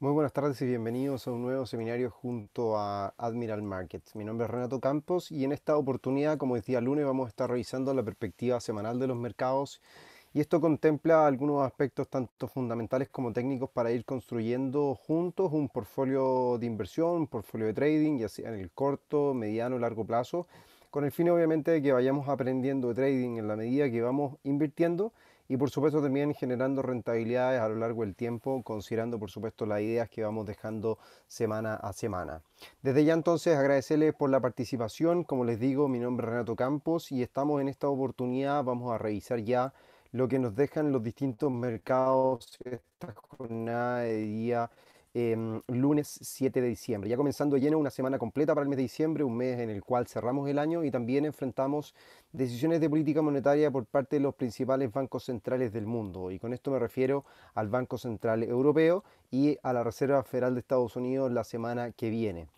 Muy buenas tardes y bienvenidos a un nuevo seminario junto a Admiral Markets. Mi nombre es Renato Campos y en esta oportunidad, como decía lunes, vamos a estar revisando la perspectiva semanal de los mercados y esto contempla algunos aspectos tanto fundamentales como técnicos para ir construyendo juntos un portfolio de inversión, un portfolio de trading, ya sea en el corto, mediano, largo plazo, con el fin obviamente de que vayamos aprendiendo de trading en la medida que vamos invirtiendo y por supuesto también generando rentabilidades a lo largo del tiempo, considerando por supuesto las ideas que vamos dejando semana a semana. Desde ya entonces agradecerles por la participación, como les digo, mi nombre es Renato Campos y estamos en esta oportunidad, vamos a revisar ya lo que nos dejan los distintos mercados esta jornada de día Em, lunes 7 de diciembre. Ya comenzando lleno una semana completa para el mes de diciembre, un mes en el cual cerramos el año y también enfrentamos decisiones de política monetaria por parte de los principales bancos centrales del mundo. Y con esto me refiero al Banco Central Europeo y a la Reserva Federal de Estados Unidos la semana que viene.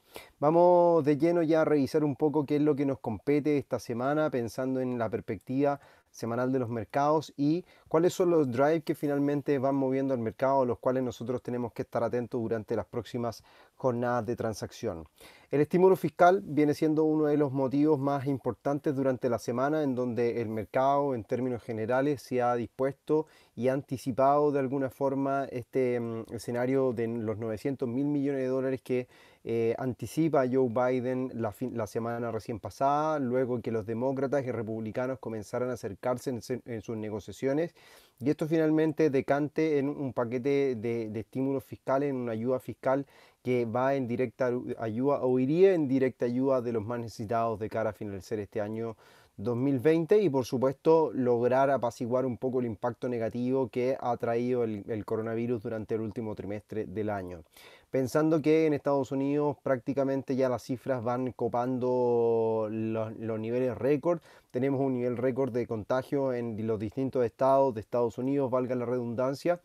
Vamos de lleno ya a revisar un poco qué es lo que nos compete esta semana, pensando en la perspectiva semanal de los mercados y cuáles son los drives que finalmente van moviendo al mercado, los cuales nosotros tenemos que estar atentos durante las próximas jornadas de transacción. El estímulo fiscal viene siendo uno de los motivos más importantes durante la semana en donde el mercado en términos generales se ha dispuesto y ha anticipado de alguna forma este mm, escenario de los 900 mil millones de dólares que eh, anticipa Joe Biden la, semana recién pasada, luego que los demócratas y republicanos comenzaran a acercarse en, sus negociaciones y esto finalmente decante en un paquete de, de, estímulos fiscales, en una ayuda fiscal que va en directa ayuda o iría en directa ayuda de los más necesitados de cara a finalizar este año 2020 y por supuesto lograr apaciguar un poco el impacto negativo que ha traído el, coronavirus durante el último trimestre del año. Pensando que en Estados Unidos prácticamente ya las cifras van copando los, los niveles récord, tenemos un nivel récord de contagio en los distintos estados de Estados Unidos, valga la redundancia,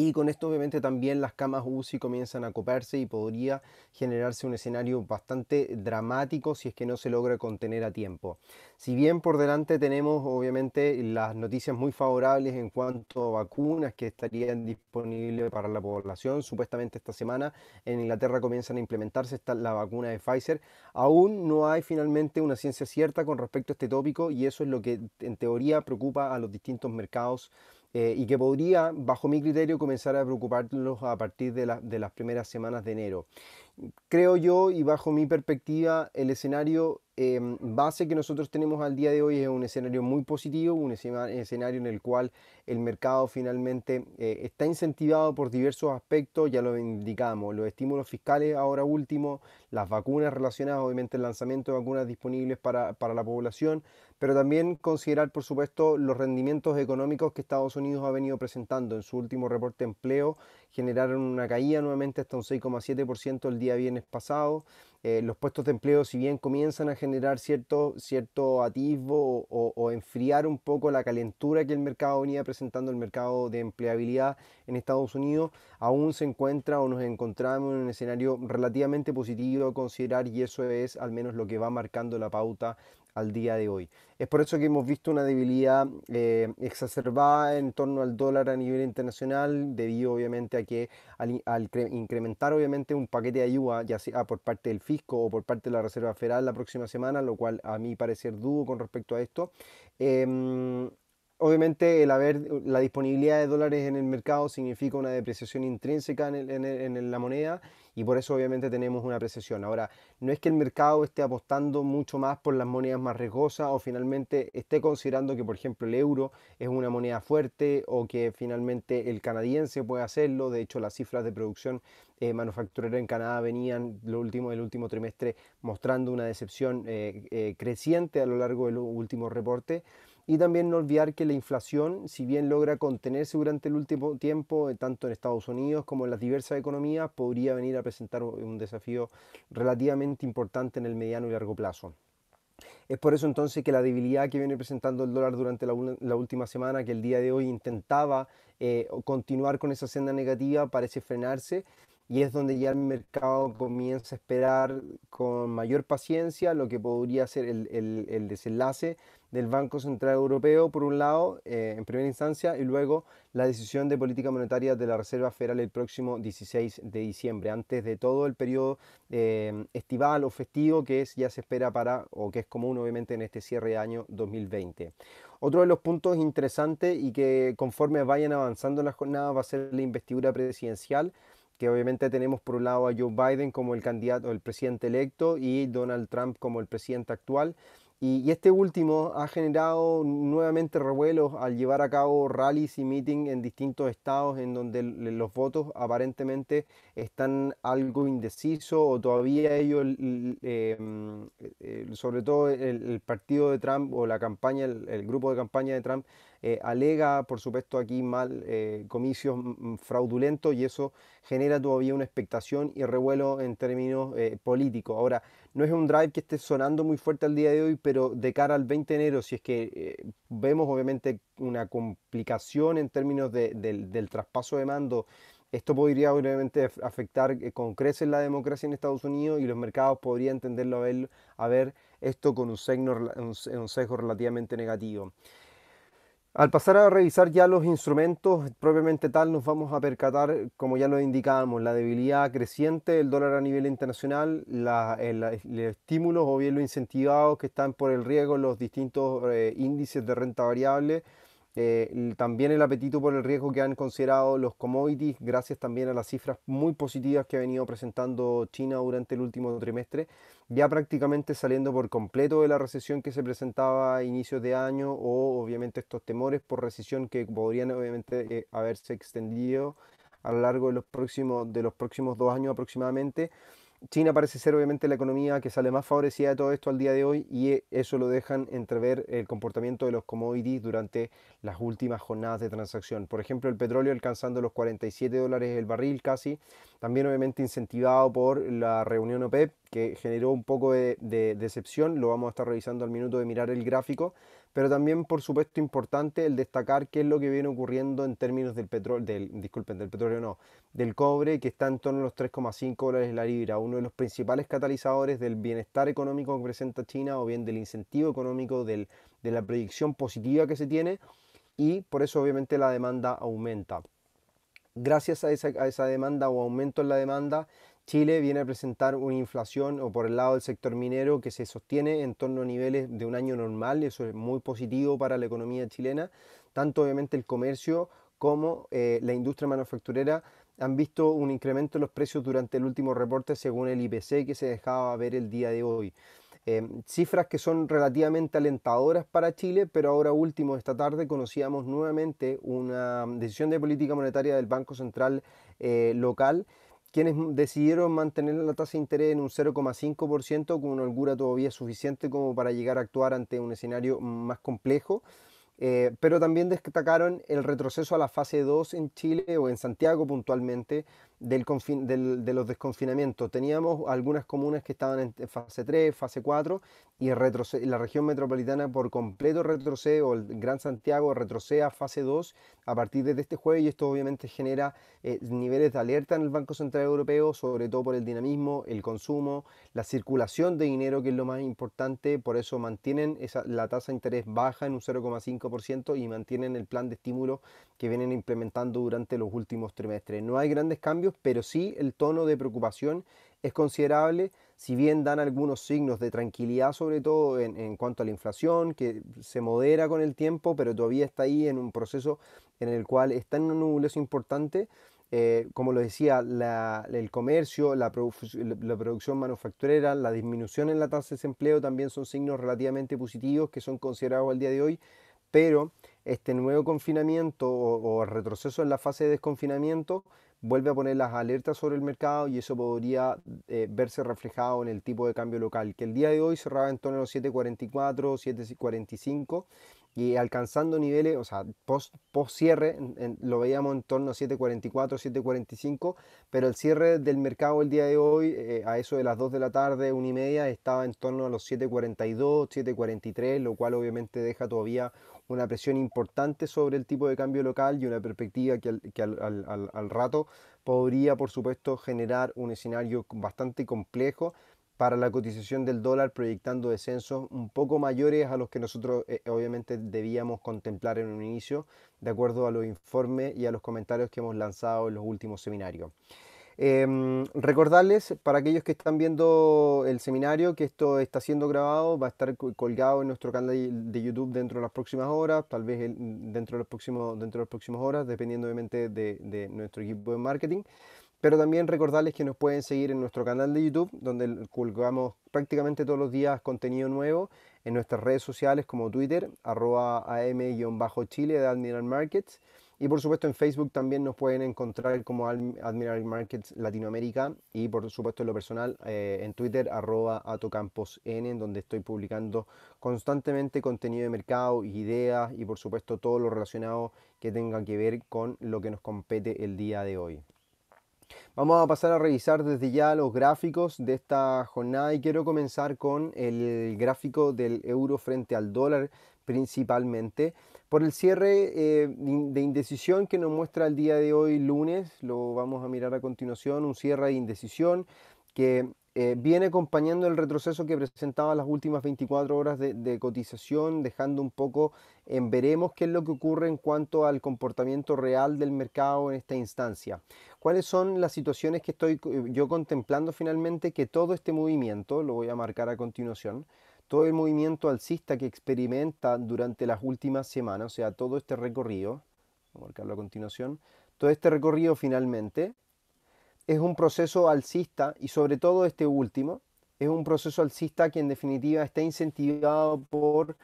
y con esto obviamente también las camas UCI comienzan a coparse y podría generarse un escenario bastante dramático si es que no se logra contener a tiempo. Si bien por delante tenemos obviamente las noticias muy favorables en cuanto a vacunas que estarían disponibles para la población, supuestamente esta semana en Inglaterra comienzan a implementarse la vacuna de Pfizer, aún no hay finalmente una ciencia cierta con respecto a este tópico y eso es lo que en teoría preocupa a los distintos mercados eh, y que podría, bajo mi criterio, comenzar a preocuparlos a partir de las primeras semanas de enero creo yo y bajo mi perspectiva, el escenario em, base que nosotros tenemos al día de hoy es un escenario muy positivo, un escenario en el cual el mercado finalmente eh, está incentivado por diversos aspectos, ya lo indicamos, los estímulos fiscales ahora último, las vacunas relacionadas, obviamente el lanzamiento de vacunas disponibles para, para la población, pero también considerar, por supuesto, los rendimientos económicos que Estados Unidos ha venido presentando en su último reporte de empleo generaron una caída nuevamente hasta un 6,7% el día viernes pasado. Eh, los puestos de empleo, si bien comienzan a generar cierto, cierto atisbo o, o, enfriar un poco la calentura que el mercado venía presentando, el mercado de empleabilidad en Estados Unidos, aún se encuentra o nos encontramos en un escenario relativamente positivo a considerar y eso es al menos lo que va marcando la pauta al día de hoy. Es por eso que hemos visto una debilidad eh, exacerbada en torno al dólar a nivel internacional, debido obviamente a que al, incrementar obviamente un paquete de ayuda, ya sea por parte del fisco o por parte de la Reserva Federal la próxima semana, lo cual a mí parecer dudo con respecto a esto. Em, obviamente el haber la disponibilidad de dólares en el mercado significa una depreciación intrínseca en, en, en la moneda y por eso obviamente tenemos una precesión. Ahora, no es que el mercado esté apostando mucho más por las monedas más riesgosas o finalmente esté considerando que, por ejemplo, el euro es una moneda fuerte o que finalmente el canadiense puede hacerlo. De hecho, las cifras de producción eh, manufacturera en Canadá venían lo último, el último trimestre mostrando una decepción eh, eh, creciente a lo largo del último reporte. Y también no olvidar que la inflación, si bien logra contenerse durante el último tiempo, eh, tanto en Estados Unidos como en las diversas economías, podría venir a presentar un desafío relativamente importante en el mediano y largo plazo. Es por eso entonces que la debilidad que viene presentando el dólar durante la, última semana, que el día de hoy intentaba eh, continuar con esa senda negativa, parece frenarse y es donde ya el mercado comienza a esperar con mayor paciencia lo que podría ser el desenlace del Banco Central Europeo, por un lado, eh, en primera instancia, y luego la decisión de política monetaria de la Reserva Federal el próximo 16 de diciembre, antes de todo el periodo eh, estival o festivo que es, ya se espera para, o que es común obviamente en este cierre de año 2020. Otro de los puntos interesantes y que conforme vayan avanzando las jornadas va a ser la investidura presidencial que obviamente tenemos por un lado a Joe Biden como el candidato, el presidente electo y Donald Trump como el presidente actual. Y, este último ha generado nuevamente revuelos al llevar a cabo rallies y meetings en distintos estados en donde los votos aparentemente están algo indecisos o todavía ellos, em, eh, sobre todo el, partido de Trump o la campaña, el grupo de campaña de Trump, eh, alega, por supuesto, aquí mal eh, comicios mm, mm, fraudulentos y eso genera todavía una expectación y revuelo en términos eh, políticos. Ahora, no es un drive que esté sonando muy fuerte al día de hoy, pero de cara al 20 de enero, si es que vemos obviamente una complicación en términos del, traspaso de mando esto podría obviamente afectar con creces la democracia en Estados Unidos y los mercados podrían entenderlo a ver, a ver esto con un, un sesgo relativamente negativo. Al pasar a revisar ya los instrumentos propiamente tal, nos vamos a percatar, como ya lo indicábamos, la debilidad creciente del dólar a nivel internacional, los estímulos o bien los incentivados que están por el riesgo los distintos eh, índices de renta variable, eh, también el apetito por el riesgo que han considerado los commodities, gracias también a las cifras muy positivas que ha venido presentando China durante el último trimestre, ya prácticamente saliendo por completo de la recesión que se presentaba a inicios de año o obviamente estos temores por recesión que podrían obviamente eh, haberse extendido a lo largo de los próximos, de los próximos dos años aproximadamente. China parece ser obviamente la economía que sale más favorecida de todo esto al día de hoy y eh, eso lo dejan entrever el comportamiento de los commodities durante las últimas jornadas de transacción. Por ejemplo, el petróleo alcanzando los 47 dólares el barril casi, también obviamente incentivado por la reunión OPEP que generó un poco de, de decepción, lo vamos a estar revisando al minuto de mirar el gráfico, pero también por supuesto importante el destacar qué es lo que viene ocurriendo en términos del petróleo, del, disculpen, del petróleo no, del cobre que está en torno a los 3,5 dólares la libra, uno de los principales catalizadores del bienestar económico que presenta China o bien del incentivo económico de la predicción positiva que se tiene y por eso obviamente la demanda aumenta. Gracias a esa demanda o aumento en la demanda, Chile viene a presentar una inflación o por el lado del sector minero que se sostiene en torno a niveles de un año normal, eso es muy positivo para la economía chilena, tanto obviamente el comercio como eh, la industria manufacturera han visto un incremento en los precios durante el último reporte según el IPC que se dejaba ver el día de hoy. Eh, cifras que son relativamente alentadoras para Chile, pero ahora último, esta tarde, conocíamos nuevamente una decisión de política monetaria del Banco Central eh, local quienes decidieron mantener la tasa de interés en un 0,5% con una holgura todavía suficiente como para llegar a actuar ante un escenario más complejo. Eh, pero también destacaron el retroceso a la fase 2 en Chile o en Santiago puntualmente, del del, de los desconfinamientos. Teníamos algunas comunas que estaban en fase 3, fase 4 y la región metropolitana por completo retrocede o el Gran Santiago retrocede a fase 2 a partir de este jueves y esto obviamente genera eh, niveles de alerta en el Banco Central Europeo, sobre todo por el dinamismo, el consumo, la circulación de dinero que es lo más importante, por eso mantienen la tasa de interés baja en un 0,5% y mantienen el plan de estímulo que vienen implementando durante los últimos trimestres. No hay grandes cambios pero sí el tono de preocupación es considerable, si bien dan algunos signos de tranquilidad, sobre todo en, cuanto a la inflación, que se modera con el tiempo, pero todavía está ahí en un proceso en el cual está en una es importante. Eh, como lo decía, el comercio, la, producción manufacturera, la disminución en la tasa de desempleo también son signos relativamente positivos que son considerados al día de hoy, pero este nuevo confinamiento o retroceso en la fase de desconfinamiento vuelve a poner las alertas sobre el mercado y eso podría eh, verse reflejado en el tipo de cambio local, que el día de hoy cerraba en torno a los 7.44, 7.45 y alcanzando niveles, o sea, post, post cierre, lo veíamos en torno a 7.44, 7.45, pero el cierre del mercado el día de hoy, eh, a eso de las 2 de la tarde, 1 y media, estaba en torno a los 7.42, 7.43, lo cual obviamente deja todavía una presión importante sobre el tipo de cambio local y una perspectiva que al, rato podría, por supuesto, generar un escenario bastante complejo para la cotización del dólar proyectando descensos un poco mayores a los que nosotros eh, obviamente debíamos contemplar en un inicio, de acuerdo a los informes y a los comentarios que hemos lanzado en los últimos seminarios. Em, recordarles para aquellos que están viendo el seminario que esto está siendo grabado, va a estar colgado en nuestro canal de YouTube dentro de las próximas horas, tal vez dentro, de dentro de las próximas horas, dependiendo obviamente de, nuestro equipo de marketing. Pero también recordarles que nos pueden seguir en nuestro canal de YouTube, donde colgamos prácticamente todos los días contenido nuevo en nuestras redes sociales como Twitter, arroba am-chile de Admiral Markets. Y por supuesto en Facebook también nos pueden encontrar como Admiral Markets Latinoamérica y por supuesto en lo personal eh, en Twitter arroba atocamposn en donde estoy publicando constantemente contenido de mercado, ideas y por supuesto todo lo relacionado que tenga que ver con lo que nos compete el día de hoy. Vamos a pasar a revisar desde ya los gráficos de esta jornada y quiero comenzar con el gráfico del euro frente al dólar principalmente. Por el cierre eh, de indecisión que nos muestra el día de hoy, lunes, lo vamos a mirar a continuación, un cierre de indecisión que eh, viene acompañando el retroceso que presentaba las últimas 24 horas de, de, cotización, dejando un poco en veremos qué es lo que ocurre en cuanto al comportamiento real del mercado en esta instancia. ¿Cuáles son las situaciones que estoy eh, yo contemplando finalmente que todo este movimiento, lo voy a marcar a continuación, todo el movimiento alcista que experimenta durante las últimas semanas, o sea, todo este recorrido, voy a marcarlo a continuación, todo este recorrido finalmente es un proceso alcista y sobre todo este último, es un proceso alcista que en definitiva está incentivado por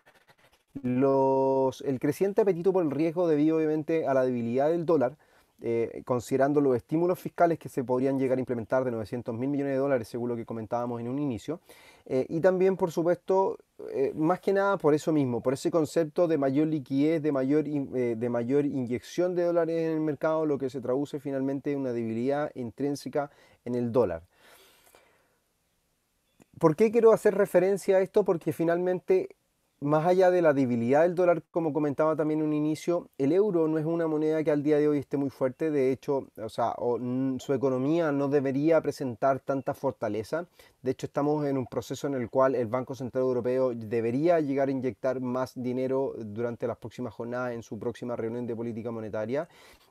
los, el creciente apetito por el riesgo debido obviamente a la debilidad del dólar, eh, considerando los estímulos fiscales que se podrían llegar a implementar de 900 mil millones de dólares, según lo que comentábamos en un inicio. Eh, y también, por supuesto, eh, más que nada por eso mismo, por ese concepto de mayor liquidez, de mayor, de mayor inyección de dólares en el mercado, lo que se traduce finalmente en una debilidad intrínseca en el dólar. ¿Por qué quiero hacer referencia a esto? Porque finalmente más allá de la debilidad del dólar, como comentaba también en un inicio, el euro no es una moneda que al día de hoy esté muy fuerte. De hecho, o sea, mm, su economía no debería presentar tanta fortaleza. De hecho, estamos en un proceso en el cual el Banco Central Europeo debería llegar a inyectar más dinero durante las próximas jornadas en su próxima reunión de política monetaria.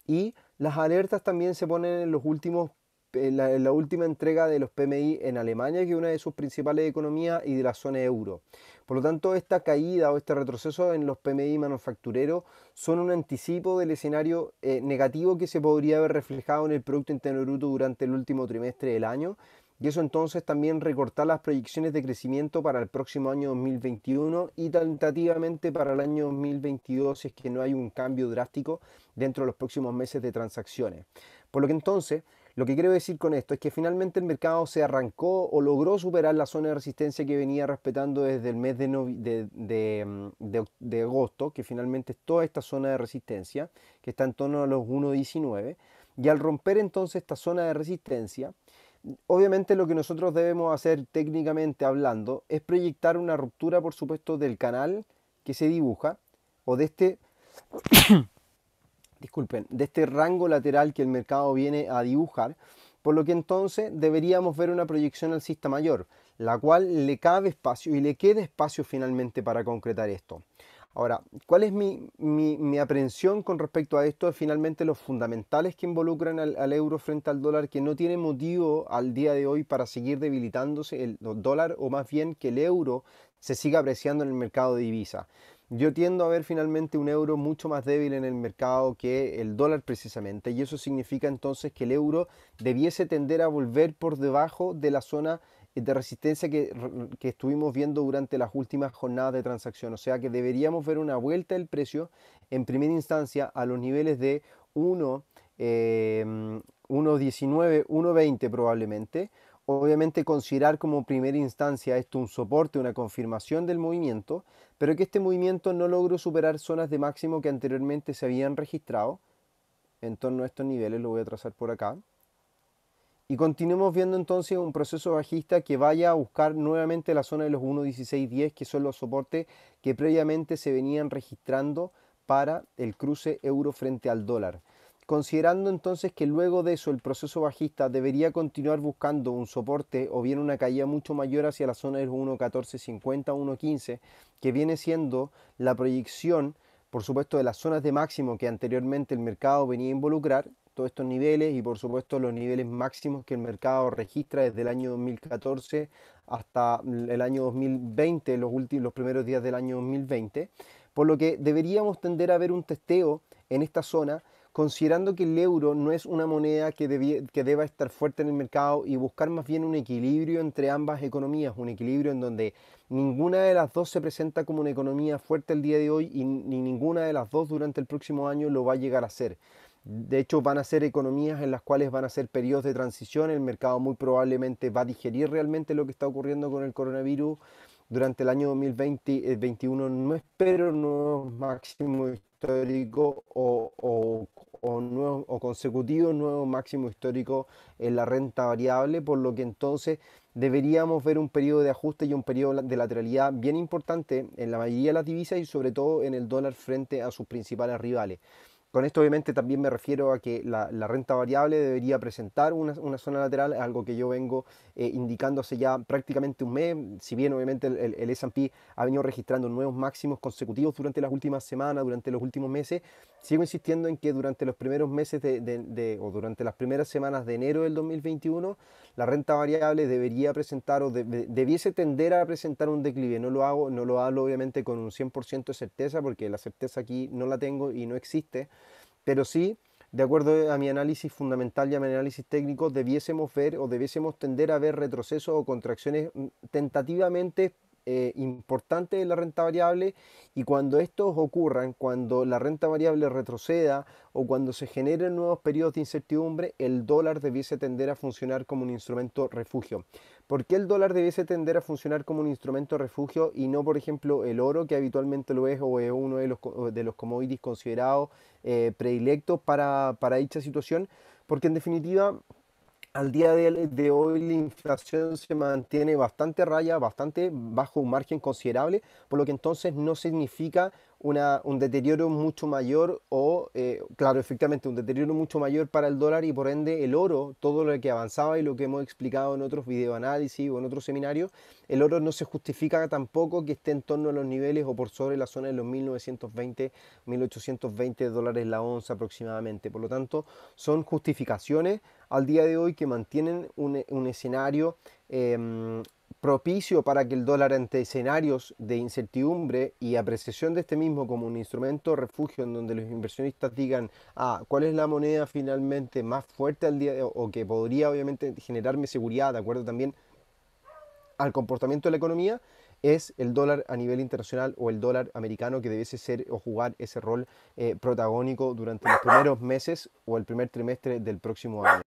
Y las alertas también se ponen en los últimos la, la, última entrega de los PMI en Alemania, que es una de sus principales economías, y de la zona euro. Por lo tanto, esta caída o este retroceso en los PMI manufactureros son un anticipo del escenario eh, negativo que se podría haber reflejado en el Producto Interno Bruto durante el último trimestre del año. Y eso entonces también recortar las proyecciones de crecimiento para el próximo año 2021 y tentativamente para el año 2022 si es que no hay un cambio drástico dentro de los próximos meses de transacciones. Por lo que entonces lo que quiero decir con esto es que finalmente el mercado se arrancó o logró superar la zona de resistencia que venía respetando desde el mes de, mm, agosto, que finalmente es toda esta zona de resistencia, que está en torno a los 1.19. Y al romper entonces esta zona de resistencia, obviamente lo que nosotros debemos hacer técnicamente hablando es proyectar una ruptura, por supuesto, del canal que se dibuja o de este disculpen, de este rango lateral que el mercado viene a dibujar, por lo que entonces deberíamos ver una proyección alcista mayor, la cual le cabe espacio y le queda espacio finalmente para concretar esto. Ahora, ¿cuál es mi, mi, aprensión con respecto a esto? Finalmente, los fundamentales que involucran al, al, euro frente al dólar, que no tiene motivo al día de hoy para seguir debilitándose el dólar, o más bien que el euro se siga apreciando en el mercado de divisas? yo tiendo a ver finalmente un euro mucho más débil en el mercado que el dólar precisamente y eso significa entonces que el euro debiese tender a volver por debajo de la zona de resistencia que, estuvimos viendo durante las últimas jornadas de transacción. O sea que deberíamos ver una vuelta del precio en primera instancia a los niveles de 1, 1.19, 1.20 probablemente. Obviamente considerar como primera instancia esto un soporte, una confirmación del movimiento, pero que este movimiento no logró superar zonas de máximo que anteriormente se habían registrado. En torno a estos niveles lo voy a trazar por acá. Y continuemos viendo entonces un proceso bajista que vaya a buscar nuevamente la zona de los 1.16.10, que son los soportes que previamente se venían registrando para el cruce euro frente al dólar. Considerando entonces que luego de eso el proceso bajista debería continuar buscando un soporte o bien una caída mucho mayor hacia la zona del 1.1450, 1.15, que viene siendo la proyección, por supuesto, de las zonas de máximo que anteriormente el mercado venía a involucrar, todos estos niveles y por supuesto los niveles máximos que el mercado registra desde el año 2014 hasta el año 2020, los, los primeros días del año 2020, por lo que deberíamos tender a ver un testeo en esta zona considerando que el euro no es una moneda que, que, deba estar fuerte en el mercado y buscar más bien un equilibrio entre ambas economías, un equilibrio en donde ninguna de las dos se presenta como una economía fuerte el día de hoy y ni ninguna de las dos durante el próximo año lo va a llegar a ser. De hecho, van a ser economías en las cuales van a ser periodos de transición, el mercado muy probablemente va a digerir realmente lo que está ocurriendo con el coronavirus durante el año 2021 eh, no espero nuevos máximos históricos o, o, o, nuevo, o consecutivos nuevos máximos históricos en la renta variable, por lo que entonces deberíamos ver un periodo de ajuste y un periodo de lateralidad bien importante en la mayoría de las divisas y sobre todo en el dólar frente a sus principales rivales. Con esto obviamente también me refiero a que la, renta variable debería presentar una, zona lateral, algo que yo vengo eh, indicando hace ya prácticamente un mes, si bien obviamente el, el S&P ha venido registrando nuevos máximos consecutivos durante las últimas semanas, durante los últimos meses, Sigo insistiendo en que durante los primeros meses de, o durante las primeras semanas de enero del 2021, la renta variable debería presentar o debiese tender a presentar un declive. No lo hago, no lo hablo obviamente con un 100% de certeza porque la certeza aquí no la tengo y no existe, pero sí de acuerdo a mi análisis fundamental y a mi análisis técnico, debiésemos ver o debiésemos tender a ver retrocesos o contracciones mm, tentativamente eh, importante de la renta variable y cuando estos ocurran, cuando la renta variable retroceda o cuando se generen nuevos periodos de incertidumbre, el dólar debiese tender a funcionar como un instrumento refugio. ¿Por qué el dólar debiese tender a funcionar como un instrumento refugio y no, por ejemplo, el oro, que habitualmente lo es o es uno de los, de los commodities considerados eh, predilectos para, para dicha situación? Porque en definitiva al día de, hoy la inflación se mantiene bastante raya, bastante bajo un margen considerable, por lo que entonces no significa un deterioro mucho mayor o, eh, claro, efectivamente, un deterioro mucho mayor para el dólar y por ende el oro, todo lo que avanzaba y lo que hemos explicado en otros videoanálisis o en otros seminarios, el oro no se justifica tampoco que esté en torno a los niveles o por sobre la zona de los 1920, 1820 dólares la onza aproximadamente. Por lo tanto, son justificaciones al día de hoy que mantienen un, escenario em, propicio para que el dólar ante escenarios de incertidumbre y apreciación de este mismo como un instrumento refugio en donde los inversionistas digan, ah, ¿cuál es la moneda finalmente más fuerte al día o que podría obviamente generarme seguridad de acuerdo también al comportamiento de la economía? es el dólar a nivel internacional o el dólar americano que debiese ser o jugar ese rol eh, protagónico durante los primeros meses o el primer trimestre del próximo año.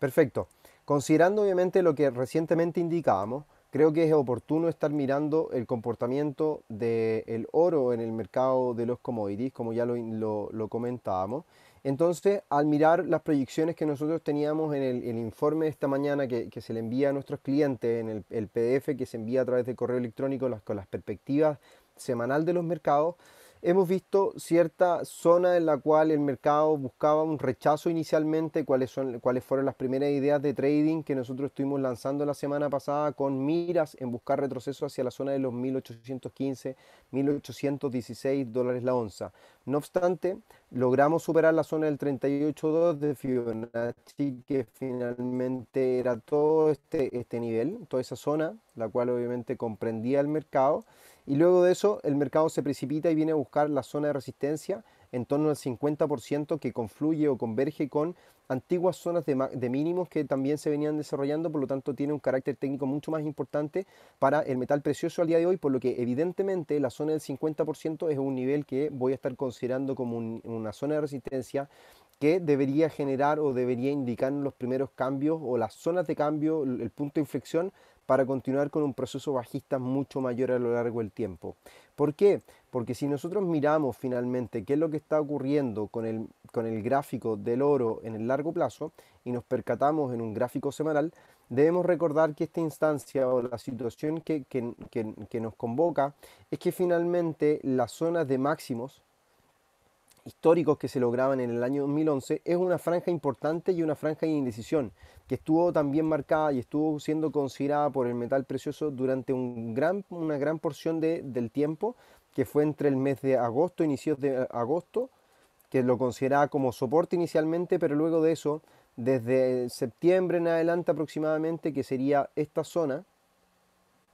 Perfecto. Considerando obviamente lo que recientemente indicábamos, creo que es oportuno estar mirando el comportamiento del oro en el mercado de los commodities, como ya lo, comentábamos. Entonces, al mirar las proyecciones que nosotros teníamos en el, informe de esta mañana que, se le envía a nuestros clientes, en el, PDF que se envía a través de correo electrónico con las perspectivas semanal de los mercados, hemos visto cierta zona en la cual el mercado buscaba un rechazo inicialmente, cuáles, son, cuáles fueron las primeras ideas de trading que nosotros estuvimos lanzando la semana pasada con miras en buscar retroceso hacia la zona de los 1815, 1816 dólares la onza. No obstante, logramos superar la zona del 38.2 de Fibonacci, que finalmente era todo este, este nivel, toda esa zona, la cual obviamente comprendía el mercado. Y luego de eso, el mercado se precipita y viene a buscar la zona de resistencia en torno al 50% que confluye o converge con antiguas zonas de, mínimos que también se venían desarrollando, por lo tanto tiene un carácter técnico mucho más importante para el metal precioso al día de hoy, por lo que evidentemente la zona del 50% es un nivel que voy a estar considerando como una zona de resistencia que debería generar o debería indicar los primeros cambios o las zonas de cambio, el punto de inflexión para continuar con un proceso bajista mucho mayor a lo largo del tiempo. ¿Por qué? Porque si nosotros miramos finalmente qué es lo que está ocurriendo con el, con el gráfico del oro en el largo plazo y nos percatamos en un gráfico semanal, debemos recordar que esta instancia o la situación que, que nos convoca es que finalmente las zonas de máximos históricos que se lograban en el año 2011, es una franja importante y una franja de indecisión, que estuvo también marcada y estuvo siendo considerada por el metal precioso durante un gran, una gran porción de, del tiempo, que fue entre el mes de agosto, inicios de agosto, que lo consideraba como soporte inicialmente, pero luego de eso, desde septiembre en adelante aproximadamente, que sería esta zona,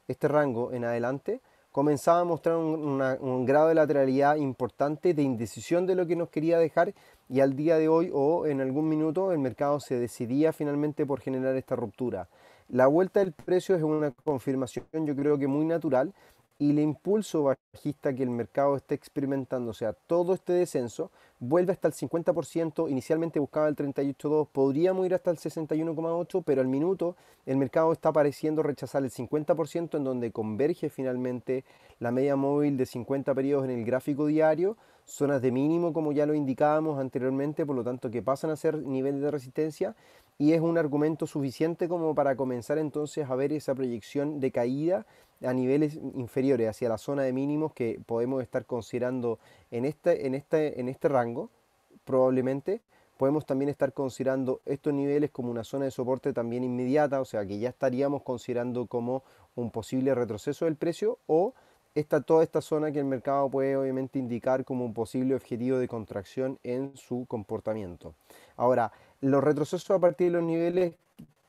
este rango en adelante, comenzaba a mostrar un, grado de lateralidad importante, de indecisión de lo que nos quería dejar y al día de hoy o en algún minuto el mercado se decidía finalmente por generar esta ruptura. La vuelta del precio es una confirmación yo creo que muy natural y el impulso bajista que el mercado está experimentando, o sea, todo este descenso vuelve hasta el 50%, inicialmente buscaba el 38.2, podríamos ir hasta el 61.8, pero al minuto el mercado está pareciendo rechazar el 50% en donde converge finalmente la media móvil de 50 periodos en el gráfico diario, zonas de mínimo como ya lo indicábamos anteriormente, por lo tanto que pasan a ser niveles de resistencia y es un argumento suficiente como para comenzar entonces a ver esa proyección de caída a niveles inferiores, hacia la zona de mínimos que podemos estar considerando en este, en este, en este rango, probablemente. Podemos también estar considerando estos niveles como una zona de soporte también inmediata, o sea que ya estaríamos considerando como un posible retroceso del precio o toda esta zona que el mercado puede obviamente indicar como un posible objetivo de contracción en su comportamiento. Ahora, los retrocesos a partir de los niveles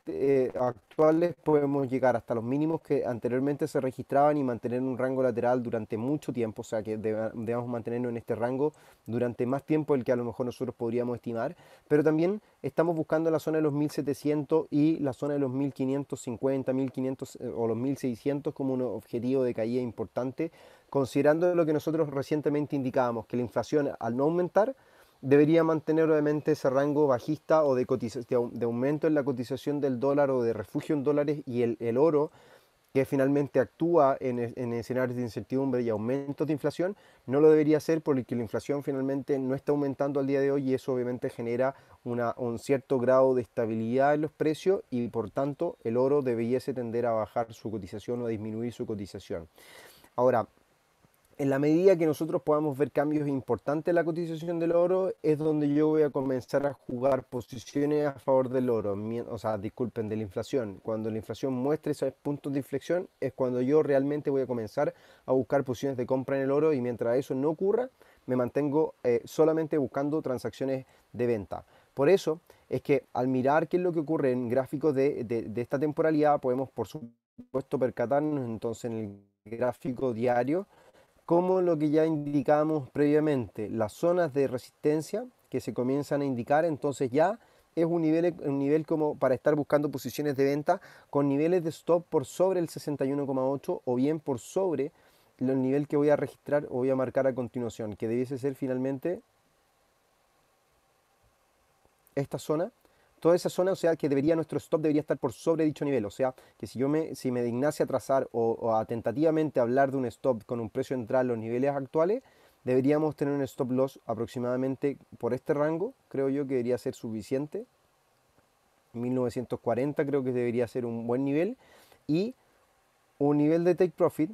este, eh, actuales podemos llegar hasta los mínimos que anteriormente se registraban y mantener un rango lateral durante mucho tiempo, o sea que debemos mantenernos en este rango durante más tiempo del que a lo mejor nosotros podríamos estimar, pero también estamos buscando la zona de los 1700 y la zona de los 1550, 1500 eh, o los 1600 como un objetivo de caída importante, considerando lo que nosotros recientemente indicábamos, que la inflación al no aumentar, debería mantener obviamente ese rango bajista o de, de, aumento en la cotización del dólar o de refugio en dólares y el, oro, que finalmente actúa en, escenarios de incertidumbre y aumentos de inflación, no lo debería hacer porque la inflación finalmente no está aumentando al día de hoy y eso obviamente genera una, un cierto grado de estabilidad en los precios y por tanto el oro debería tender a bajar su cotización o a disminuir su cotización. Ahora, en la medida que nosotros podamos ver cambios importantes en la cotización del oro, es donde yo voy a comenzar a jugar posiciones a favor del oro, o sea, disculpen, de la inflación. Cuando la inflación muestre esos puntos de inflexión, es cuando yo realmente voy a comenzar a buscar posiciones de compra en el oro y mientras eso no ocurra, me mantengo eh, solamente buscando transacciones de venta. Por eso es que al mirar qué es lo que ocurre en gráficos de, de esta temporalidad, podemos por supuesto percatarnos entonces en el gráfico diario, como lo que ya indicamos previamente, las zonas de resistencia que se comienzan a indicar, entonces ya es un nivel, un nivel como para estar buscando posiciones de venta con niveles de stop por sobre el 61,8 o bien por sobre el nivel que voy a registrar o voy a marcar a continuación, que debiese ser finalmente esta zona toda esa zona, o sea, que debería nuestro stop debería estar por sobre dicho nivel, o sea, que si yo me, si me dignase a trazar o, a tentativamente hablar de un stop con un precio entrar a los niveles actuales, deberíamos tener un stop loss aproximadamente por este rango, creo yo que debería ser suficiente. 1940 creo que debería ser un buen nivel y un nivel de take profit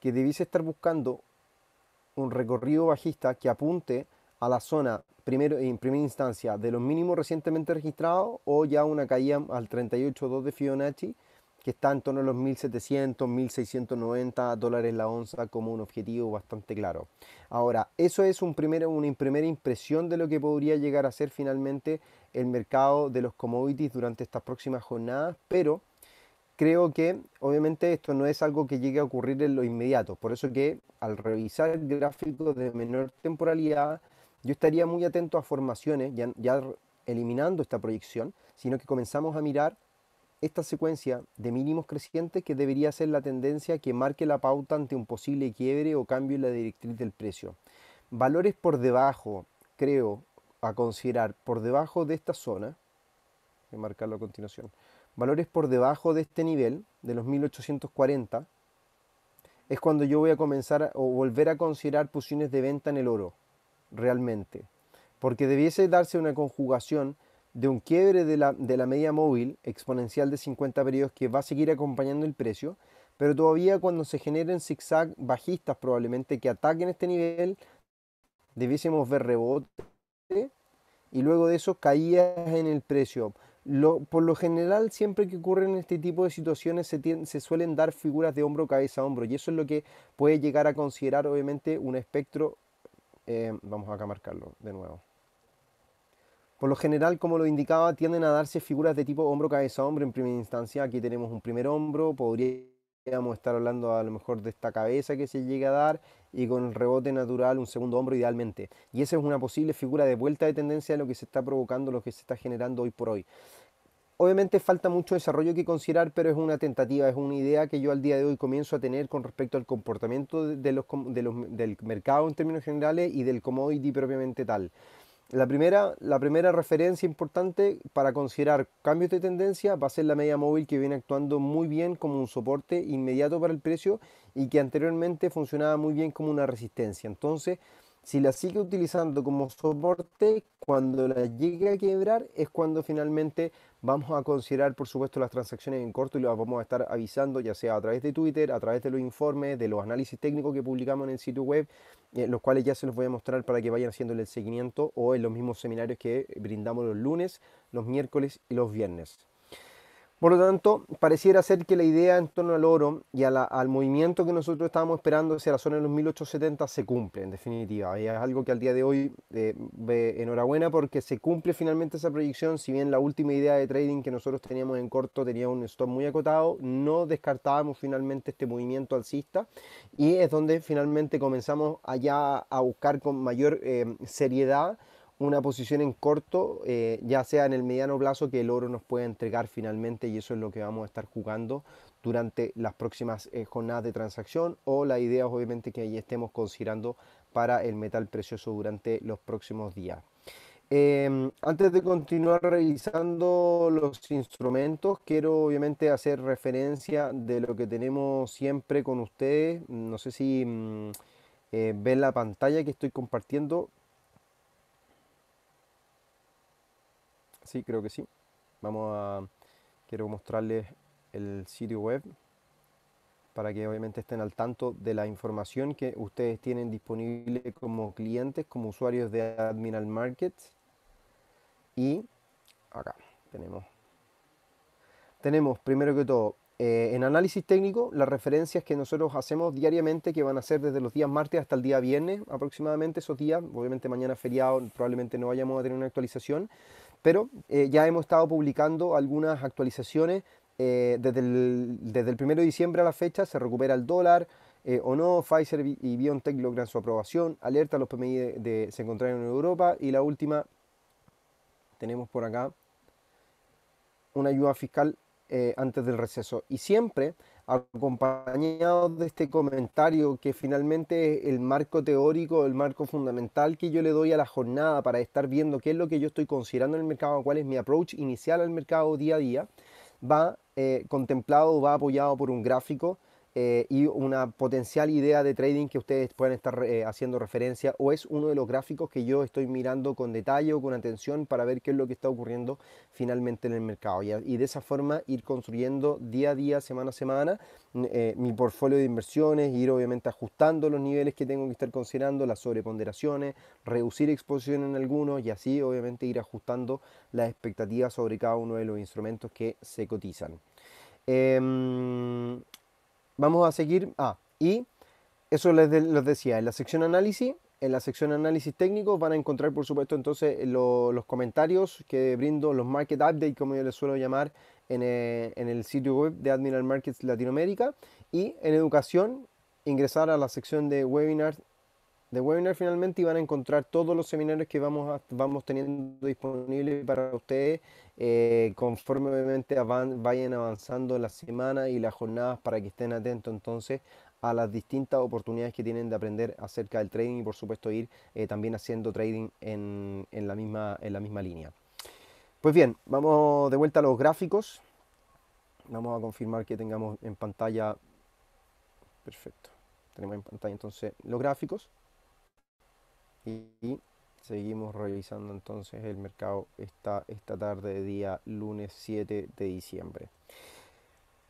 que debiese estar buscando un recorrido bajista que apunte a la zona primero, en primera instancia de los mínimos recientemente registrados o ya una caída al 38.2 de Fibonacci que está en torno a los 1700, 1690 dólares la onza como un objetivo bastante claro. Ahora, eso es un primero, una primera impresión de lo que podría llegar a ser finalmente el mercado de los commodities durante estas próximas jornadas, pero creo que obviamente esto no es algo que llegue a ocurrir en lo inmediato, por eso que al revisar el gráfico de menor temporalidad, yo estaría muy atento a formaciones, ya, eliminando esta proyección, sino que comenzamos a mirar esta secuencia de mínimos crecientes que debería ser la tendencia que marque la pauta ante un posible quiebre o cambio en la directriz del precio. Valores por debajo, creo, a considerar por debajo de esta zona, voy a marcarlo a continuación, valores por debajo de este nivel, de los 1840, es cuando yo voy a comenzar o volver a considerar posiciones de venta en el oro realmente, porque debiese darse una conjugación de un quiebre de la, de la media móvil exponencial de 50 periodos que va a seguir acompañando el precio, pero todavía cuando se generen zigzag bajistas probablemente que ataquen este nivel, debiésemos ver rebote y luego de eso caía en el precio. Lo, por lo general, siempre que ocurren este tipo de situaciones, se, se, suelen dar figuras de hombro, cabeza, hombro, y eso es lo que puede llegar a considerar, obviamente, un espectro eh, vamos acá a marcarlo de nuevo. Por lo general, como lo indicaba, tienden a darse figuras de tipo hombro-cabeza-hombro en primera instancia. Aquí tenemos un primer hombro, podríamos estar hablando a lo mejor de esta cabeza que se llega a dar y con el rebote natural un segundo hombro idealmente. Y esa es una posible figura de vuelta de tendencia de lo que se está provocando, lo que se está generando hoy por hoy. Obviamente falta mucho desarrollo que considerar, pero es una tentativa, es una idea que yo al día de hoy comienzo a tener con respecto al comportamiento de los, del mercado en términos generales y del commodity propiamente tal. La primera, la primera referencia importante para considerar cambios de tendencia va a ser la media móvil que viene actuando muy bien como un soporte inmediato para el precio y que anteriormente funcionaba muy bien como una resistencia. Entonces, si la sigue utilizando como soporte, cuando la llegue a quebrar es cuando finalmente Vamos a considerar, por supuesto, las transacciones en corto y las vamos a estar avisando, ya sea a través de Twitter, a través de los informes, de los análisis técnicos que publicamos en el sitio web, eh, los cuales ya se los voy a mostrar para que vayan haciéndole el seguimiento o en los mismos seminarios que brindamos los lunes, los miércoles y los viernes. Por lo tanto, pareciera ser que la idea en torno al oro y al movimiento que nosotros estábamos esperando hacia la zona de los 1870 se cumple, en definitiva. Y es algo que al día de hoy, eh, enhorabuena, porque se cumple finalmente esa proyección. Si bien la última idea de trading que nosotros teníamos en corto tenía un stop muy acotado, no descartábamos finalmente este movimiento alcista. Y es donde finalmente comenzamos allá a buscar con mayor eh, seriedad una posición en corto, eh, ya sea en el mediano plazo que el oro nos pueda entregar finalmente y eso es lo que vamos a estar jugando durante las próximas eh, jornadas de transacción o la idea obviamente que ahí estemos considerando para el metal precioso durante los próximos días. Em, antes de continuar revisando los instrumentos, quiero obviamente hacer referencia de lo que tenemos siempre con ustedes. No sé si mm, eh, ven la pantalla que estoy compartiendo, Sí, creo que sí. Vamos a. Quiero mostrarles el sitio web para que obviamente estén al tanto de la información que ustedes tienen disponible como clientes, como usuarios de Admiral Markets. Y acá tenemos. Tenemos primero que todo eh, en análisis técnico, las referencias que nosotros hacemos diariamente, que van a ser desde los días martes hasta el día viernes aproximadamente, esos días, obviamente mañana feriado, probablemente no vayamos a tener una actualización, pero eh, ya hemos estado publicando algunas actualizaciones. Eh, desde, el, desde 1 de diciembre a la fecha se recupera el dólar eh, o no. Pfizer y BioNTech logran su aprobación. Alerta, a los PMI de, se encontraron en Europa. Y la última, tenemos por acá una ayuda fiscal antes del receso. Y siempre acompañado de este comentario que finalmente es el marco teórico, el marco fundamental que yo le doy a la jornada para estar viendo qué es lo que yo estoy considerando en el mercado, cuál es mi approach inicial al mercado día a día, va eh, contemplado, va apoyado por un gráfico eh, y una potencial idea de trading que ustedes puedan estar eh, haciendo referencia o es uno de los gráficos que yo estoy mirando con detalle o con atención para ver qué es lo que está ocurriendo finalmente en el mercado y, de esa forma ir construyendo día a día, semana a semana eh, mi portfolio de inversiones, ir obviamente ajustando los niveles que tengo que estar considerando, las sobreponderaciones, reducir exposición en algunos y así obviamente ir ajustando las expectativas sobre cada uno de los instrumentos que se cotizan. Em, Vamos a seguir. Ah, y eso les, decía, en la sección análisis, en la sección análisis técnico van a encontrar, por supuesto, entonces los comentarios que brindo, los market update, como yo les suelo llamar, en, eh, en el sitio web de Admiral Markets Latinoamérica. Y en educación, ingresar a la sección de webinars de webinar finalmente y van a encontrar todos los seminarios que vamos, vamos teniendo disponibles para ustedes eh, conforme vayan avanzando la semana y las jornadas para que estén atentos entonces a las distintas oportunidades que tienen de aprender acerca del trading y por supuesto ir eh, también haciendo trading en, la misma, en la misma línea. Pues bien, vamos de vuelta a los gráficos. Vamos a confirmar que tengamos en pantalla... Perfecto. Tenemos en pantalla entonces los gráficos y seguimos revisando entonces el mercado esta, esta tarde, día lunes 7 de diciembre.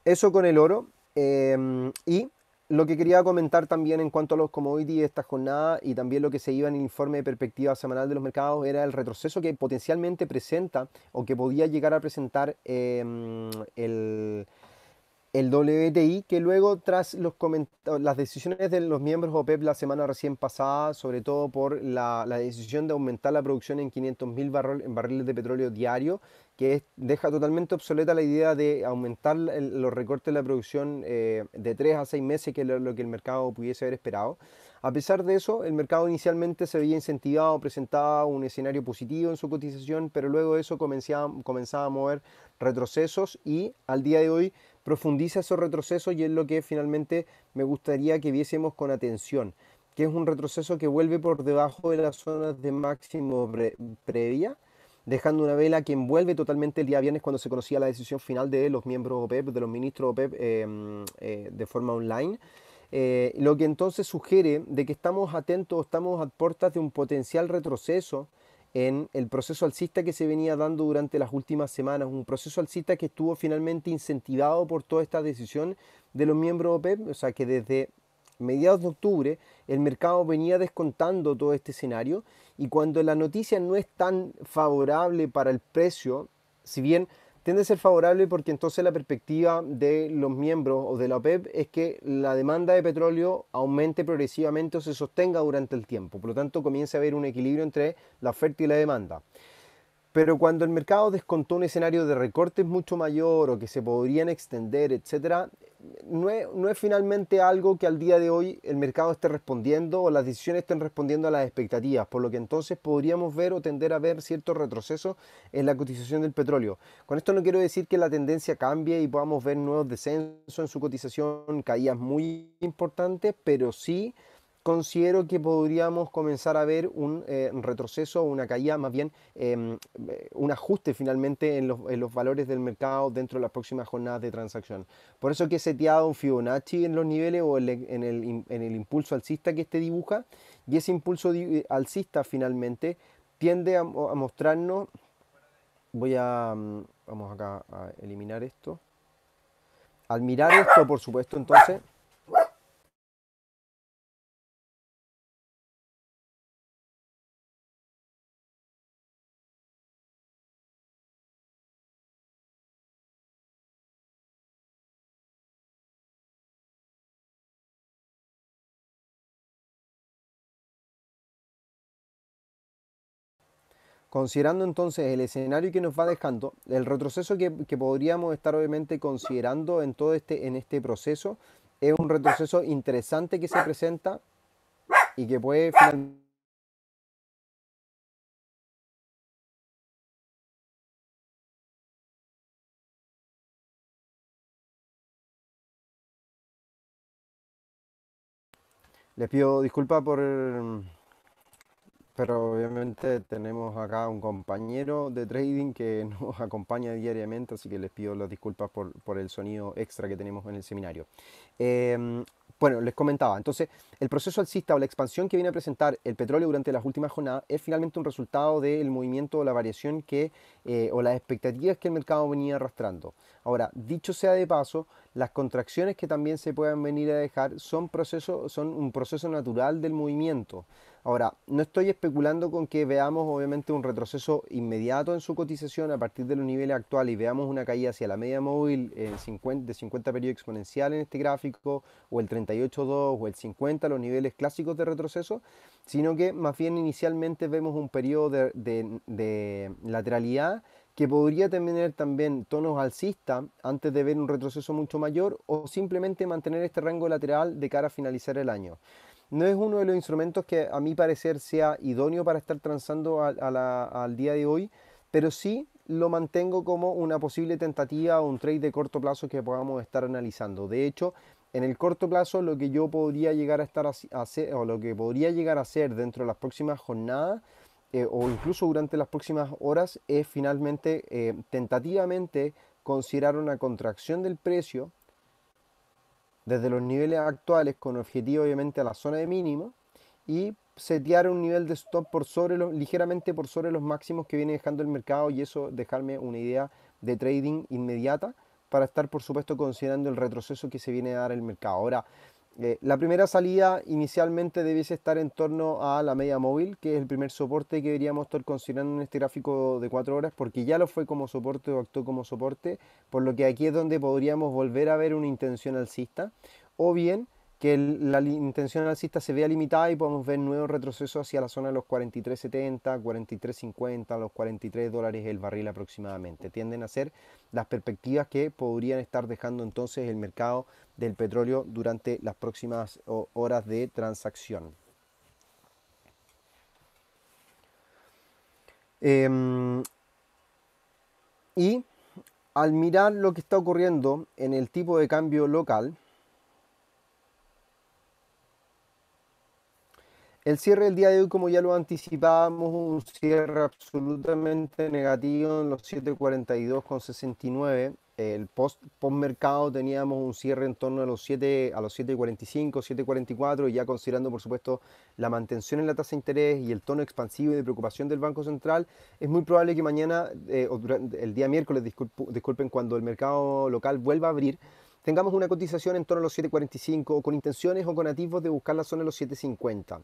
Eso con el oro. Em, y lo que quería comentar también en cuanto a los commodities de esta jornada y también lo que se iba en el informe de perspectiva semanal de los mercados era el retroceso que potencialmente presenta o que podía llegar a presentar em, el el WTI, que luego tras los las decisiones de los miembros OPEP e la semana recién pasada, sobre todo por la, la decisión de aumentar la producción en 500.000 barriles de petróleo diario, que deja totalmente obsoleta la idea de aumentar los recortes de la producción eh, de 3 a 6 meses, que es lo, que el mercado pudiese haber esperado. A pesar de eso, el mercado inicialmente se veía incentivado, presentaba un escenario positivo en su cotización, pero luego de eso comenzaba, comenzaba a mover retrocesos y al día de hoy profundiza esos retroceso y es lo que finalmente me gustaría que viésemos con atención, que es un retroceso que vuelve por debajo de las zonas de máximo previa, dejando una vela que envuelve totalmente el día viernes cuando se conocía la decisión final de los miembros OPEP, e de los ministros OPEP e em, eh, de forma online. Eh, lo que entonces sugiere de que estamos atentos, estamos a puertas de un potencial retroceso en el proceso alcista que se venía dando durante las últimas semanas, un proceso alcista que estuvo finalmente incentivado por toda esta decisión de los miembros OPEP, o sea que desde mediados de octubre el mercado venía descontando todo este escenario y cuando la noticia no es tan favorable para el precio, si bien tiende a ser favorable porque entonces la perspectiva de los miembros o de la OPEP es que la demanda de petróleo aumente progresivamente o se sostenga durante el tiempo. Por lo tanto, comienza a haber un equilibrio entre la oferta y la demanda. Pero cuando el mercado descontó un escenario de recortes mucho mayor o que se podrían extender, etc., no es, no es, finalmente algo que al día de hoy el mercado esté respondiendo o las decisiones estén respondiendo a las expectativas, por lo que entonces podríamos ver o tender a ver cierto retroceso en la cotización del petróleo. Con esto no quiero decir que la tendencia cambie y podamos ver nuevos descensos en su cotización, caídas muy importantes, pero sí considero que podríamos comenzar a ver un eh, retroceso, una caída, más bien em, eh, un ajuste finalmente en los, valores del mercado dentro de las próximas jornadas de transacción. Por eso que he seteado un Fibonacci en los niveles o en el, impulso alcista que este dibuja y ese impulso eh, alcista finalmente tiende a, a mostrarnos, voy a, mm, vamos acá a eliminar esto, al mirar esto por supuesto entonces, Considerando entonces el escenario que nos va dejando, el retroceso que, podríamos estar obviamente considerando en todo este, en este proceso, es un retroceso interesante que se presenta y que puede finalmente Les pido disculpa por, pero obviamente tenemos acá un compañero de trading que nos acompaña diariamente, así que les pido las disculpas por, por el sonido extra que tenemos en el seminario. Em, bueno, les comentaba, entonces el proceso alcista o la expansión que viene a presentar el petróleo durante las últimas jornadas es finalmente un resultado del movimiento o la variación que, eh, o las expectativas que el mercado venía arrastrando. Ahora, dicho sea de paso, las contracciones que también se pueden venir a dejar son, proceso, son un proceso natural del movimiento. Ahora, no estoy especulando con que veamos obviamente un retroceso inmediato en su cotización a partir de los niveles actuales y veamos una caída hacia la media móvil eh, de 50 periodo exponencial en este gráfico o el 38.2 o el 50, los niveles clásicos de retroceso, sino que más bien inicialmente vemos un periodo de, de lateralidad que podría tener también tonos alcista antes de ver un retroceso mucho mayor o simplemente mantener este rango lateral de cara a finalizar el año no es uno de los instrumentos que a mi parecer sea idóneo para estar transando al día de hoy, pero sí lo mantengo como una posible tentativa o un trade de corto plazo que podamos estar analizando. De hecho, en el corto plazo lo que yo podría llegar a estar hacer, o lo que podría llegar a hacer dentro de las próximas jornadas eh, o incluso durante las próximas horas es finalmente eh, tentativamente considerar una contracción del precio desde los niveles actuales con objetivo obviamente a la zona de mínimo y setear un nivel de stop por sobre ligeramente por sobre los máximos que viene dejando el mercado y eso dejarme una idea de trading inmediata para estar por supuesto considerando el retroceso que se viene a dar el mercado. Ahora, eh, la primera salida inicialmente debiese estar en torno a la media móvil, que es el primer soporte que deberíamos estar considerando en este gráfico de 4 horas, porque ya lo fue como soporte o actuó como soporte, por lo que aquí es donde podríamos volver a ver una intención alcista, o bien que la intención alcista se vea limitada y podemos ver nuevos retrocesos hacia la zona de los 43.70, 43.50, los 43 dólares el barril aproximadamente. Tienden a ser las perspectivas que podrían estar dejando entonces el mercado del petróleo durante las próximas horas de transacción. Em, y al mirar lo que está ocurriendo en el tipo de cambio local, El cierre del día de hoy, como ya lo anticipábamos, un cierre absolutamente negativo en los 742,69 el post, post, mercado teníamos un cierre en torno a los 7 a los 7.45, 7.44 y ya considerando por supuesto la mantención en la tasa de interés y el tono expansivo y de preocupación del Banco Central, es muy probable que mañana eh, el día miércoles, disculpen, cuando el mercado local vuelva a abrir, tengamos una cotización en torno a los 7.45 o con intenciones o con nativos de buscar la zona de los 7.50.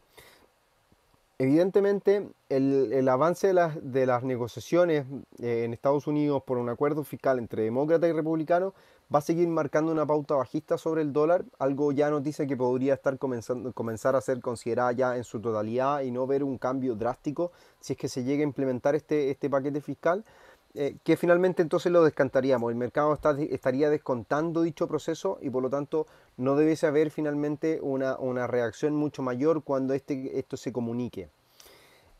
Evidentemente, el, avance de las, de las negociaciones eh, en Estados Unidos por un acuerdo fiscal entre demócrata y republicano va a seguir marcando una pauta bajista sobre el dólar, algo ya noticia que podría estar comenzando, comenzar a ser considerada ya en su totalidad y no ver un cambio drástico si es que se llega a implementar este, este paquete fiscal. Eh, que finalmente entonces lo descantaríamos. El mercado estaría descontando dicho proceso y por lo tanto no debiese haber finalmente una, reacción mucho mayor cuando este, esto se comunique.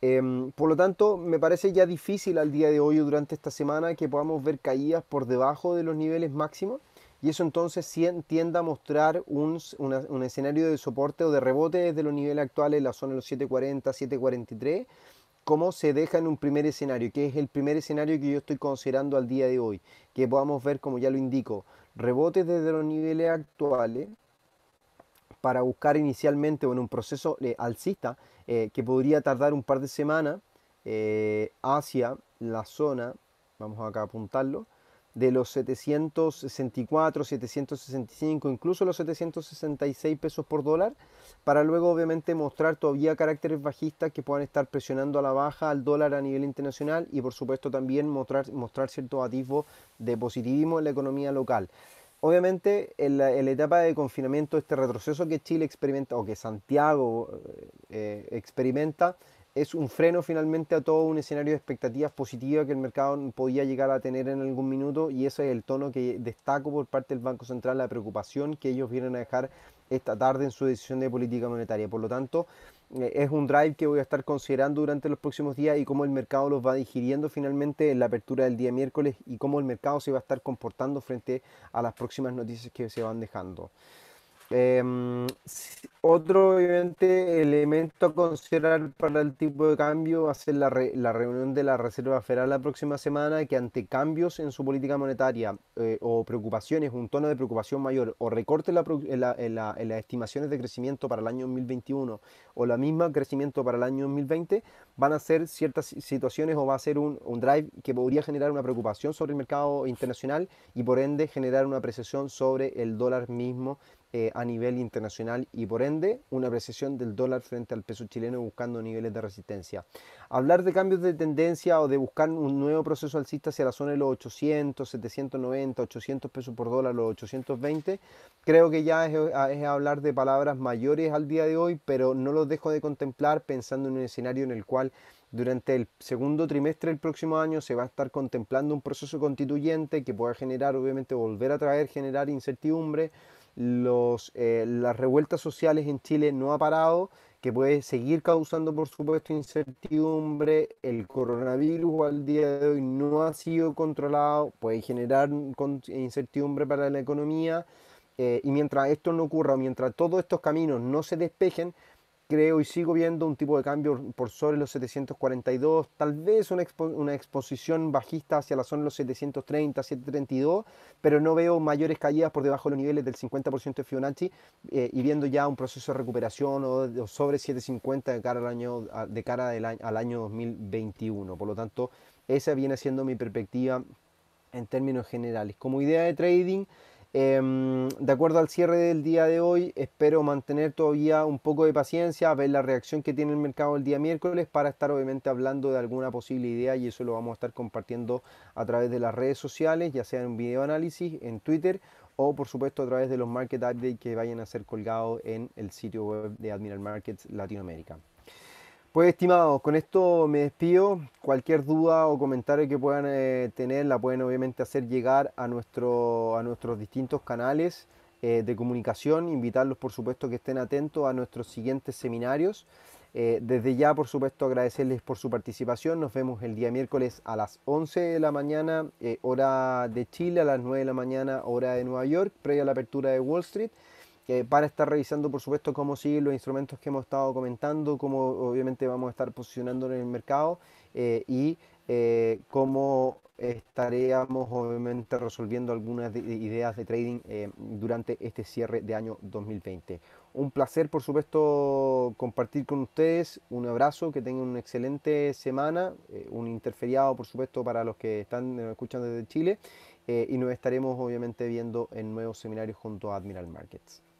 Em, por lo tanto, me parece ya difícil al día de hoy o durante esta semana que podamos ver caídas por debajo de los niveles máximos y eso entonces tiende a mostrar un, un, escenario de soporte o de rebote desde los niveles actuales, la zona de los 740, 743, como se deja en un primer escenario, que es el primer escenario que yo estoy considerando al día de hoy, que podamos ver, como ya lo indico, rebotes desde los niveles actuales para buscar inicialmente en un proceso eh, alcista eh, que podría tardar un par de semanas eh, hacia la zona, vamos acá a apuntarlo, de los 764, 765, incluso los 766 pesos por dólar, para luego obviamente mostrar todavía caracteres bajistas que puedan estar presionando a la baja al dólar a nivel internacional y por supuesto también mostrar, mostrar cierto atisbo de positivismo en la economía local. Obviamente en la, etapa de confinamiento, este retroceso que Chile experimenta o que Santiago eh, eh, experimenta, es un freno finalmente a todo un escenario de expectativas positivas que el mercado podía llegar a tener en algún minuto y ese es el tono que destaco por parte del Banco Central, la preocupación que ellos vienen a dejar esta tarde en su decisión de política monetaria. Por lo tanto, eh, es un drive que voy a estar considerando durante los próximos días y cómo el mercado los va digiriendo finalmente en la apertura del día miércoles y cómo el mercado se va a estar comportando frente a las próximas noticias que se van dejando. Em, otro obviamente elemento a considerar para el tipo de cambio va a ser la, reunión de la Reserva Federal la próxima semana, que ante cambios en su política monetaria eh, o preocupaciones, un tono de preocupación mayor o recorte en, las estimaciones de crecimiento para el año 2021 o la misma crecimiento para el año 2020, van a ser ciertas situaciones o va a ser un, un drive que podría generar una preocupación sobre el mercado internacional y por ende generar una apreciación sobre el dólar mismo eh, a nivel internacional y por ende una apreciación del dólar frente al peso chileno buscando niveles de resistencia. Hablar de cambios de tendencia o de buscar un nuevo proceso alcista hacia la zona de los 800, 790, 800 pesos por dólar, los 820, creo que ya es, hablar de palabras mayores al día de hoy, pero no los dejo de contemplar pensando en un escenario en el cual durante el segundo trimestre del próximo año se va a estar contemplando un proceso constituyente que pueda generar, obviamente, volver a traer, generar incertidumbre los, eh, las revueltas sociales en Chile no ha parado, que puede seguir causando, por supuesto, incertidumbre. El coronavirus al día de hoy no ha sido controlado, puede generar incertidumbre para la economía. Eh, y mientras esto no ocurra, mientras todos estos caminos no se despejen, creo y sigo viendo un tipo de cambio por sobre los 742, tal vez una, una, exposición bajista hacia la zona de los 730, 732, pero no veo mayores caídas por debajo de los niveles del 50% de Fibonacci eh, y viendo ya un proceso de recuperación o, sobre 750 de cara al año, de cara al año 2021. Por lo tanto, esa viene siendo mi perspectiva en términos generales. Como idea de trading, Em, de acuerdo al cierre del día de hoy, espero mantener todavía un poco de paciencia, ver la reacción que tiene el mercado el día miércoles para estar obviamente hablando de alguna posible idea y eso lo vamos a estar compartiendo a través de las redes sociales, ya sea en un video análisis, en Twitter o por supuesto a través de los market updates que vayan a ser colgados en el sitio web de Admiral Markets Latinoamérica. Pues estimados, con esto me despido. Cualquier duda o comentario que puedan eh, tener la pueden obviamente hacer llegar a, nuestro, a nuestros distintos canales eh, de comunicación. Invitarlos por supuesto que estén atentos a nuestros siguientes seminarios. Eh, desde ya por supuesto agradecerles por su participación. Nos vemos el día miércoles a las 11 de la mañana, hora de Chile, a las 9 de la mañana, hora de Nueva York, previa a la apertura de Wall Street para estar revisando, por supuesto, cómo siguen los instrumentos que hemos estado comentando, cómo obviamente vamos a estar posicionando en el mercado eh, y eh, cómo estaremos obviamente resolviendo algunas ideas de trading eh, durante este cierre de año 2020. Un placer, por supuesto, compartir con ustedes. Un abrazo, que tengan una excelente semana, un interferiado, por supuesto, para los que están escuchando desde Chile. y nos estaremos obviamente viendo en nuevos seminarios junto a Admiral Markets.